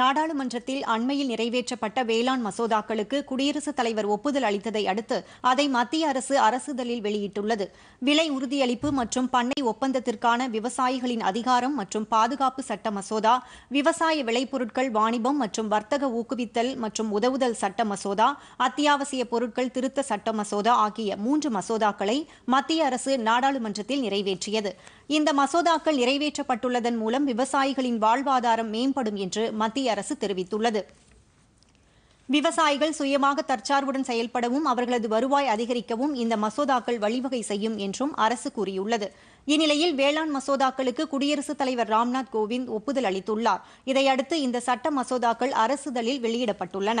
நாடாளுமன்றத்தில் அண்மையில் நிறைவேற்றப்பட்ட வேளாண் மசோதாக்களுக்கு குடியரசுத் தலைவர் ஒப்புதல் அளித்ததை அடுத்து அதை மத்திய அரசு அரசுதலில் வெளியிட்டுள்ளது விலை உறுதியளிப்பு மற்றும் பண்ணை ஒப்பந்தத்திற்கான விவசாயிகளின் அதிகாரம் மற்றும் பாதுகாப்பு சட்ட மசோதா விவசாய விளைபொருட்கள் வாணிபம் மற்றும் வர்த்தக ஊக்குவித்தல் மற்றும் உதவுதல் சட்ட மசோதா அத்தியாவசிய பொருட்கள் திருத்த சட்ட மசோதா ஆகிய மூன்று மசோதாக்களை மத்திய அரசு நாடாளுமன்றத்தில் நிறைவேற்றியது இந்த மசோதாக்கள் நிறைவேற்றப்பட்டுள்ளதன் மூலம் விவசாயிகளின் வாழ்வாதாரம் மேம்படும் என்று மத்திய மத்திய அரசு தெரிவித்துள்ளது விவசாயிகள் சுயமாக தற்சார்புடன் செயல்படவும் அவர்களது வருவாய் அதிகரிக்கவும் இந்த மசோதாக்கள் வழிவகை செய்யும் என்றும் அரசு கூறியுள்ளது இந்நிலையில் வேளாண் மசோதாக்களுக்கு குடியரசுத் தலைவர் ராம்நாத் கோவிந்த் ஒப்புதல் அளித்துள்ளார் இதையடுத்து இந்த சட்ட மசோதாக்கள் அரசுதலில் வெளியிடப்பட்டுள்ளன